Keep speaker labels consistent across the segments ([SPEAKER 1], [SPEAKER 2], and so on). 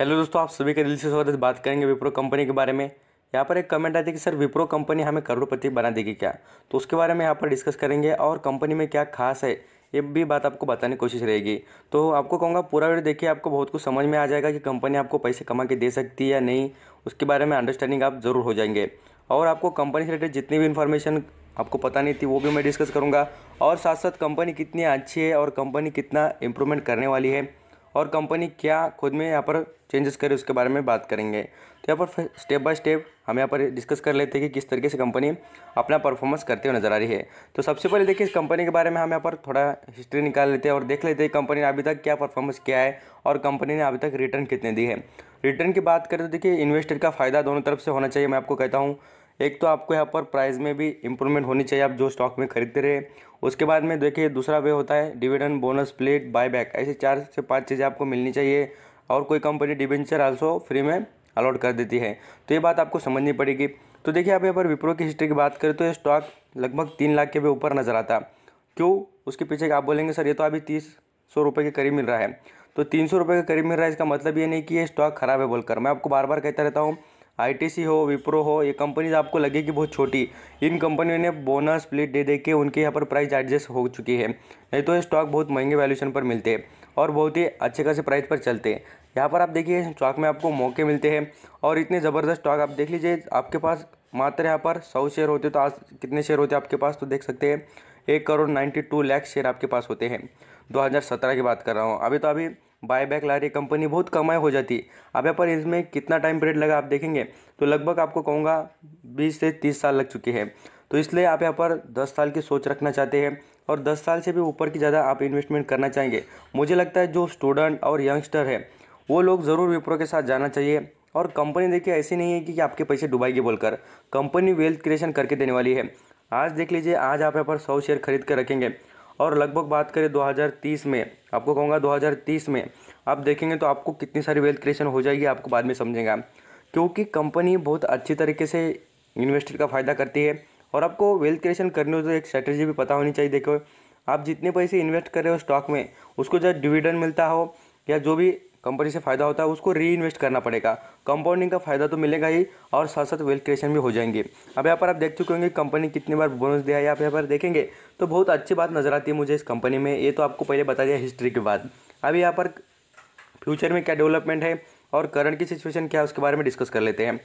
[SPEAKER 1] hello दोस्तों आप सभी का दिल से स्वागत है बात करेंगे विप्रो कंपनी के बारे में यहाँ पर एक कमेंट आती है कि सर विप्रो कंपनी हमें करोड़पति बना देगी क्या तो उसके बारे में यहाँ पर डिस्कस करेंगे और कंपनी में क्या खास है ये भी बात आपको बताने की कोशिश रहेगी तो आपको कहूँगा पूरा वीडियो देखिए आपको बहुत कुछ समझ में आ जाएगा कि कंपनी आपको पैसे कमा के दे सकती है या नहीं उसके बारे में अंडरस्टैंडिंग आप ज़रूर हो जाएंगे और आपको कंपनी से रिलेटेड जितनी भी इन्फॉर्मेशन आपको पता नहीं थी वो भी मैं डिस्कस करूँगा और साथ साथ कंपनी कितनी अच्छी है और कंपनी कितना इम्प्रूवमेंट करने वाली है और कंपनी क्या खुद में यहाँ पर चेंजेस करे उसके बारे में बात करेंगे तो यहाँ पर स्टेप बाय स्टेप हम यहाँ पर डिस्कस कर लेते हैं कि किस तरीके से कंपनी अपना परफॉर्मेंस करते हुए नजर आ रही है तो सबसे पहले देखिए इस कंपनी के बारे में हम यहाँ पर थोड़ा हिस्ट्री निकाल लेते हैं और देख लेते हैं कंपनी ने अभी तक क्या परफॉर्मेंस किया है और कंपनी ने अभी तक रिटर्न कितने दी है रिटर्न की बात करें तो देखिए इन्वेस्टर का फ़ायदा दोनों तरफ से होना चाहिए मैं आपको कहता हूँ एक तो आपको यहाँ पर प्राइस में भी इंप्रूवमेंट होनी चाहिए आप जो स्टॉक में खरीदते रहे उसके बाद में देखिए दूसरा वे होता है डिविडेंड बोनस प्लेट बायबैक ऐसे चार से पाँच चीज़ें आपको मिलनी चाहिए और कोई कंपनी डिवेंचर आल्सो फ्री में अलॉट कर देती है तो ये बात आपको समझनी पड़ेगी तो देखिए आप यहाँ पर विप्रो की हिस्ट्री की बात करें तो ये स्टॉक लगभग तीन लाख के भी ऊपर नज़र आता क्यों उसके पीछे आप बोलेंगे सर ये तो अभी तीस सौ रुपये के करीब मिल रहा है तो तीन सौ रुपये के करीब मिल रहा है इसका मतलब ये नहीं कि ये स्टॉक ख़राब है बोलकर मैं आपको बार बार कहता रहता हूँ आईटीसी हो विप्रो हो ये कंपनीज आपको लगेगी बहुत छोटी इन कंपनियों ने बोनस स्प्लिट दे दे के उनके यहाँ पर प्राइस एडजस्ट हो चुकी है नहीं तो ये स्टॉक बहुत महंगे वैल्यूशन पर मिलते हैं और बहुत ही अच्छे खासे प्राइस पर चलते हैं यहाँ पर आप देखिए स्टॉक में आपको मौके मिलते हैं और इतने ज़बरदस्त स्टॉक आप देख लीजिए आपके पास मात्र यहाँ पर सौ शेयर होते तो आज कितने शेयर होते आपके पास तो देख सकते हैं एक crore ninety two lakh share आपके पास होते हैं सत्रह की बात कर रहा हूँ अभी तो अभी बायबैक ला रही कंपनी बहुत कमाई हो जाती अब यहाँ पर इसमें कितना टाइम पीरियड लगा आप देखेंगे तो लगभग आपको कहूँगा बीस से तीस साल लग चुके हैं तो इसलिए आप यहाँ पर दस साल की सोच रखना चाहते हैं और दस साल से भी ऊपर की ज़्यादा आप इन्वेस्टमेंट करना चाहेंगे मुझे लगता है जो स्टूडेंट और यंगस्टर है वो लोग ज़रूर विप्रो के साथ जाना चाहिए और कंपनी देखिए ऐसी नहीं है कि आपके पैसे डुबाएगी बोलकर कंपनी वेल्थ क्रिएशन करके देने वाली है आज देख लीजिए आज आप यहाँ पर सौ शेयर खरीद कर रखेंगे और लगभग बात करें 2030 में आपको कहूँगा 2030 में आप देखेंगे तो आपको कितनी सारी वेल्थ क्रिएशन हो जाएगी आपको बाद में समझेंगे क्योंकि कंपनी बहुत अच्छी तरीके से इन्वेस्टर का फ़ायदा करती है और आपको वेल्थ क्रिएशन करने हो तो एक स्ट्रैटेजी भी पता होनी चाहिए देखो आप जितने पैसे इन्वेस्ट कर रहे हो स्टॉक में उसको जब डिविडेंड मिलता हो या जो भी कंपनी से फ़ायदा होता है उसको री इन्वेस्ट करना पड़ेगा कंपाउंडिंग का फ़ायदा तो मिलेगा ही और साथ साथ वेल्थ क्रिएशन भी हो जाएंगे अब यहाँ पर आप देख चुके होंगे कंपनी कितनी बार बोनस दिया है आप यहाँ पर देखेंगे तो बहुत अच्छी बात नज़र आती है मुझे इस कंपनी में ये तो आपको पहले बता दिया हिस्ट्री के बाद अब यहाँ पर फ्यूचर में क्या डेवलपमेंट है और करंट की सिचुएशन क्या है उसके बारे में डिस्कस कर लेते हैं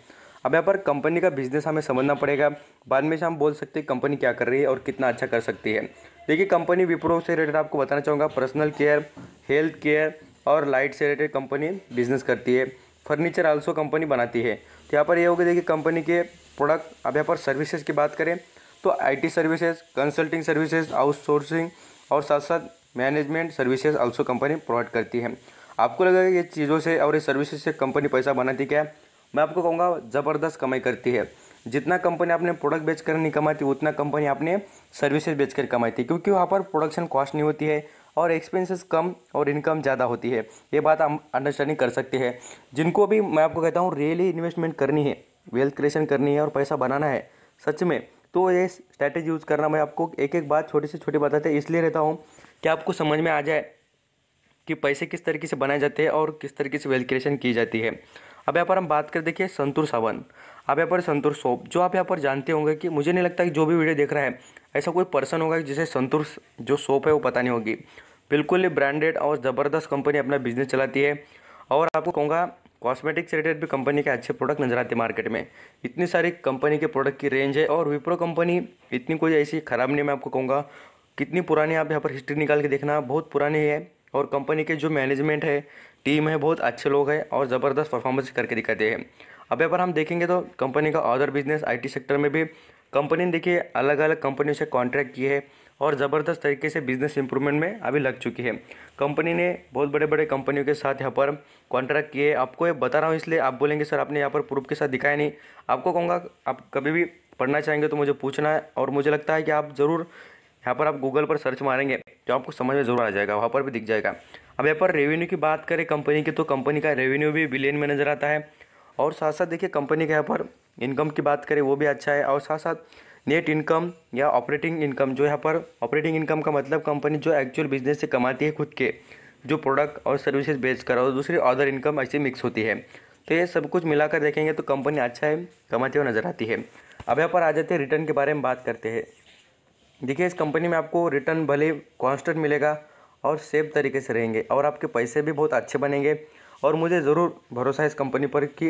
[SPEAKER 1] अब यहाँ पर कंपनी का बिजनेस हमें समझना पड़ेगा बाद में से हम बोल सकते हैं कंपनी क्या कर रही है और कितना अच्छा कर सकती है देखिए कंपनी विप्रो से रिलेटेड आपको बताना चाहूँगा पर्सनल केयर हेल्थ केयर और लाइट से रिलेटेड कंपनी बिजनेस करती है फर्नीचर आल्सो कंपनी बनाती है तो यहाँ पर ये हो गया देखिए कंपनी के प्रोडक्ट अब यहाँ पर सर्विसेज की बात करें तो IT services consulting services outsourcing और साथ साथ management services also company provide करती है आपको लगेगा ये चीज़ों से और ये सर्विसेज से कंपनी पैसा बनाती क्या है मैं आपको कहूँगा ज़बरदस्त कमाई करती है जितना कंपनी आपने प्रोडक्ट बेचकर नहीं कमाती उतना कंपनी आपने सर्विसेज बेचकर कमाई थी क्योंकि वहाँ पर प्रोडक्शन कॉस्ट नहीं होती है और एक्सपेंसेस कम और इनकम ज़्यादा होती है ये बात हम अंडरस्टैंडिंग कर सकते हैं जिनको भी मैं आपको कहता हूँ रियली इन्वेस्टमेंट करनी है वेल्थ क्रिएशन करनी है और पैसा बनाना है सच में तो ये स्ट्रैटेजी यूज़ करना मैं आपको एक एक बात छोटी से छोटी बताते इसलिए रहता हूँ कि आपको समझ में आ जाए कि पैसे किस तरीके से बनाए जाते हैं और किस तरीके से वेल्थ क्रिएशन की जाती है अब यहाँ पर हम बात कर देखिए संतूर सावन अब यहाँ पर संतूर सोप जो आप यहाँ पर जानते होंगे कि मुझे नहीं लगता कि जो भी वीडियो देख रहा है ऐसा कोई पर्सन होगा कि जिसे संतूर जो सोप है वो पता नहीं होगी बिल्कुल ही ब्रांडेड और ज़बरदस्त कंपनी अपना बिजनेस चलाती है और आपको कहूँगा कॉस्मेटिक्स रिलेटेड भी कंपनी के अच्छे प्रोडक्ट नजर आते मार्केट में इतनी सारी कंपनी के प्रोडक्ट की रेंज है और विप्रो कंपनी इतनी कोई ऐसी ख़राब नहीं मैं आपको कहूँगा कितनी पुरानी आप यहाँ पर हिस्ट्री निकाल के देखना बहुत पुरानी है और कंपनी के जो मैनेजमेंट है टीम है बहुत अच्छे लोग हैं और ज़बरदस्त परफॉर्मेंस करके दिखाते हैं अब यहाँ पर हम देखेंगे तो कंपनी का अदर बिजनेस आईटी सेक्टर में भी कंपनी ने देखिए अलग अलग कंपनियों से कॉन्ट्रैक्ट किए हैं और ज़बरदस्त तरीके से बिजनेस इंप्रूवमेंट में अभी लग चुकी है कंपनी ने बहुत बड़े बड़े कंपनियों के साथ यहाँ पर कॉन्ट्रैक्ट किए आपको ये बता रहा हूँ इसलिए आप बोलेंगे सर आपने यहाँ पर प्रूफ के साथ दिखाया नहीं आपको कहूँगा आप कभी भी पढ़ना चाहेंगे तो मुझे पूछना है और मुझे लगता है कि आप ज़रूर यहाँ पर आप गूगल पर सर्च मारेंगे तो आपको समझ में ज़रूर आ जाएगा वहाँ पर भी दिख जाएगा अब यहाँ पर रेवेन्यू की बात करें कंपनी की तो कंपनी का रेवेन्यू भी बिलियन में नज़र आता है और साथ साथ देखिए कंपनी का यहाँ पर इनकम की बात करें वो भी अच्छा है और साथ साथ नेट इनकम या ऑपरेटिंग इनकम जो यहाँ पर ऑपरेटिंग इनकम का मतलब कंपनी जो एक्चुअल बिजनेस से कमाती है खुद के जो प्रोडक्ट और सर्विसेज बेचकर और दूसरी अदर इनकम ऐसी मिक्स होती है तो ये सब कुछ मिलाकर देखेंगे तो कंपनी अच्छा है कमाती हुए नज़र आती है अब यहाँ पर आ जाते हैं रिटर्न के बारे में बात करते हैं देखिए इस कंपनी में आपको रिटर्न भले कॉन्स्टेंट मिलेगा और सेफ तरीके से रहेंगे और आपके पैसे भी बहुत अच्छे बनेंगे और मुझे ज़रूर भरोसा है इस कंपनी पर कि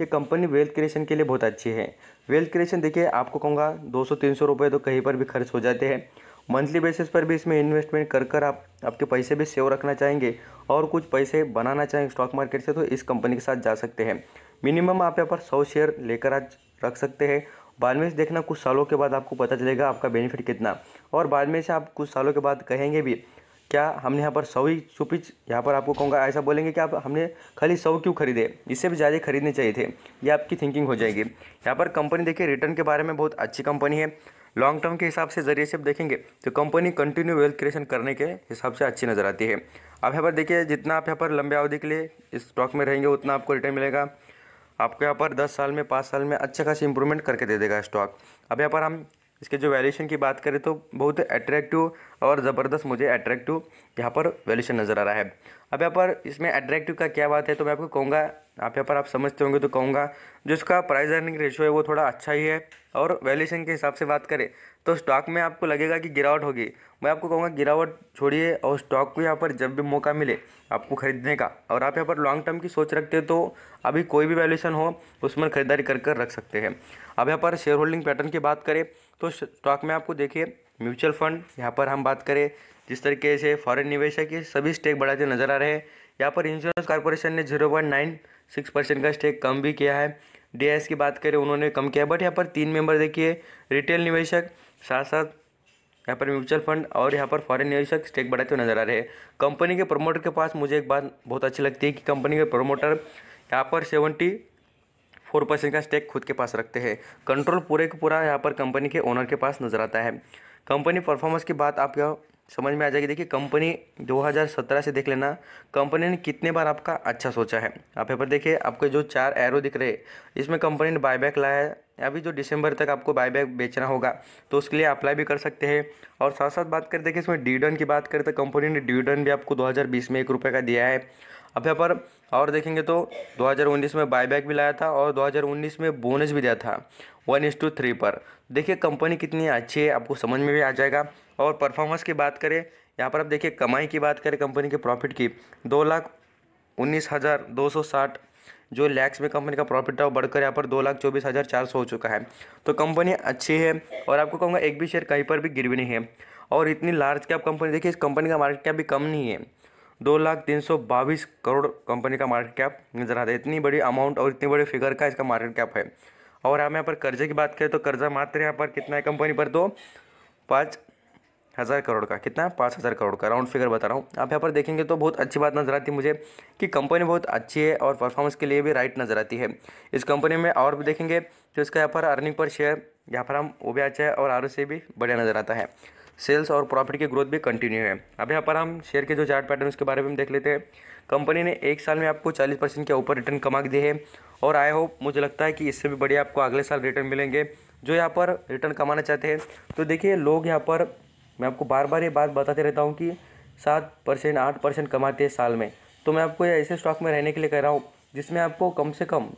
[SPEAKER 1] ये कंपनी वेल्थ क्रिएशन के लिए बहुत अच्छी है वेल्थ क्रिएशन देखिए आपको कहूँगा दो सौ तीन सौ रुपये तो कहीं पर भी खर्च हो जाते हैं मंथली बेसिस पर भी इसमें इन्वेस्टमेंट कर कर आप आपके पैसे भी सेव रखना चाहेंगे और कुछ पैसे बनाना चाहेंगे स्टॉक मार्केट से तो इस कंपनी के साथ जा सकते हैं मिनिमम आप यहाँ पर सौ शेयर लेकर आज रख सकते हैं बाद में से देखना कुछ सालों के बाद आपको पता चलेगा आपका बेनिफिट कितना और बाद में से आप कुछ सालों के बाद कहेंगे भी क्या हमने यहाँ पर सौ ही चुपी यहाँ पर आपको कहूँगा ऐसा बोलेंगे कि आप हमने खाली सौ क्यों खरीदे इससे भी ज़्यादा खरीदने चाहिए थे ये आपकी थिंकिंग हो जाएगी यहाँ पर कंपनी देखिए रिटर्न के बारे में बहुत अच्छी कंपनी है लॉन्ग टर्म के हिसाब से जरिए से देखेंगे तो कंपनी कंटिन्यू वेल्थ क्रिएशन करने के हिसाब से अच्छी नज़र आती है अब यहाँ पर देखिए जितना आप यहाँ पर लंबे अवधि के लिए इस स्टॉक में रहेंगे उतना आपको रिटर्न मिलेगा आपको यहाँ पर दस साल में पाँच साल में अच्छे खासी इंप्रूवमेंट करके दे देगा स्टॉक अब यहाँ पर हम इसके जो वैल्यूशन की बात करें तो बहुत अट्रैक्टिव और ज़बरदस्त मुझे अट्रैक्टिव यहाँ पर वैल्यूशन नज़र आ रहा है अब यहाँ पर इसमें अट्रैक्टिव का क्या बात है तो मैं आपको कहूँगा आप यहाँ पर आप समझते होंगे तो कहूँगा जो इसका प्राइस अर्निंग रेशो है वो थोड़ा अच्छा ही है और वैल्यूशन के हिसाब से बात करें तो स्टॉक में आपको लगेगा कि गिरावट होगी मैं आपको कहूँगा गिरावट छोड़िए और स्टॉक को यहाँ पर जब भी मौका मिले आपको खरीदने का और आप यहाँ पर लॉन्ग टर्म की सोच रखते हैं तो अभी कोई भी वैल्यूशन हो उसमें खरीदारी कर कर रख सकते हैं अब यहाँ पर शेयर होल्डिंग पैटर्न की बात करें तो स्टॉक में आपको देखिए म्यूचुअल फंड यहाँ पर हम बात करें जिस तरीके से फॉरन निवेशक ये सभी स्टेक बढ़ाते नजर आ रहे हैं यहाँ पर इंश्योरेंस कॉरपोरेशन ने zero point nine six percent का स्टेक कम भी किया है डी की बात करें उन्होंने कम किया बट यहाँ पर तीन मेंबर देखिए रिटेल निवेशक साथ साथ यहाँ पर म्यूचुअल फंड और यहाँ पर फॉरेन निवेशक स्टेक बढ़ाते हुए नजर आ रहे हैं कंपनी के प्रमोटर के पास मुझे एक बात बहुत अच्छी लगती है कि कंपनी के प्रमोटर यहाँ पर सेवेंटी फोर परसेंट का स्टेक खुद के पास रखते हैं कंट्रोल पूरे के पूरा यहाँ पर कंपनी के ओनर के पास नजर आता है कंपनी परफॉर्मेंस की बात आप समझ में आ जाएगी देखिए कंपनी 2017 से देख लेना कंपनी ने कितने बार आपका अच्छा सोचा है आप यहाँ पर देखिए आपके जो चार एरो दिख रहे इसमें कंपनी ने बायबैक लाया है अभी जो दिसंबर तक आपको बायबैक बेचना होगा तो उसके लिए अप्लाई भी कर सकते हैं और साथ साथ बात करें देखिए इसमें डिविडन की बात करें तो कंपनी ने डिविडन भी आपको 2020 में एक रुपये का दिया है अब यहाँ पर और देखेंगे तो 2019 में बायबैक भी लाया था और 2019 में बोनस भी दिया था वन इंस टू थ्री पर देखिए कंपनी कितनी अच्छी है आपको समझ में भी आ जाएगा और परफॉर्मेंस की बात करें यहाँ पर आप देखिए कमाई की बात करें कंपनी के प्रॉफिट की दो लाख उन्नीस हज़ार दो सौ साठ जो लैक्स में कंपनी का प्रॉफिट था वो बढ़कर यहाँ पर दो लाख चौबीस हज़ार चार सौ हो चुका है तो कंपनी अच्छी है और आपको कहूँगा एक भी शेयर कहीं पर भी गिर भी नहीं है और इतनी लार्ज कैप कंपनी देखिए इस कंपनी का मार्केट कैप भी कम नहीं है दो लाख तीन सौ बाईस करोड़ कंपनी का मार्केट कैप नजर आता है इतनी बड़ी अमाउंट और इतनी बड़े फिगर का इसका मार्केट कैप है और हम यहाँ पर कर्जे की बात करें तो कर्जा मात्र यहाँ पर कितना है कंपनी पर तो पाँच हज़ार करोड़ का कितना पाँच हज़ार करोड़ का राउंड फिगर बता रहा हूँ आप यहाँ पर देखेंगे तो बहुत अच्छी बात नज़र आती है मुझे कि कंपनी बहुत अच्छी है और परफॉर्मेंस के लिए भी राइट नज़र आती है इस कंपनी में और भी देखेंगे तो इसका यहाँ पर अर्निंग पर शेयर यहाँ पर हम वो भी अच्छा है और आर भी बढ़िया नज़र आता है सेल्स और प्रॉफिट की ग्रोथ भी कंटिन्यू है अब यहाँ पर हम शेयर के जो चार्ट पैटर्न उसके बारे में हम देख लेते हैं कंपनी ने एक साल में आपको चालीस परसेंट के ऊपर रिटर्न कमा दिए है और आई होप मुझे लगता है कि इससे भी बढ़िया आपको अगले साल रिटर्न मिलेंगे जो यहाँ पर रिटर्न कमाना चाहते हैं तो देखिए लोग यहाँ पर मैं आपको बार बार ये बात बताते रहता हूँ कि सात परसेंट आठ परसेंट कमाते हैं साल में तो मैं आपको ऐसे स्टॉक में रहने के लिए कह रहा हूँ जिसमें आपको कम से कम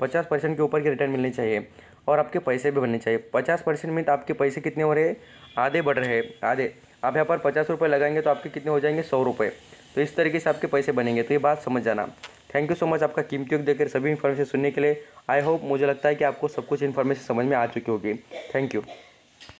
[SPEAKER 1] पचास परसेंट के ऊपर के रिटर्न मिलने चाहिए और आपके पैसे भी बनने चाहिए पचास परसेंट में तो आपके पैसे कितने हो रहे हैं आधे बढ़ रहे हैं आधे आप यहाँ पर पचास रुपये लगाएंगे तो आपके कितने हो जाएंगे सौ रुपये तो इस तरीके से आपके पैसे बनेंगे तो ये बात समझ जाना थैंक यू सो मच आपका कीमती वक्त देकर सभी इन्फॉर्मेशन सुनने के लिए आई होप मुझे लगता है कि आपको सब कुछ इन्फॉर्मेशन समझ में आ चुकी होगी थैंक यू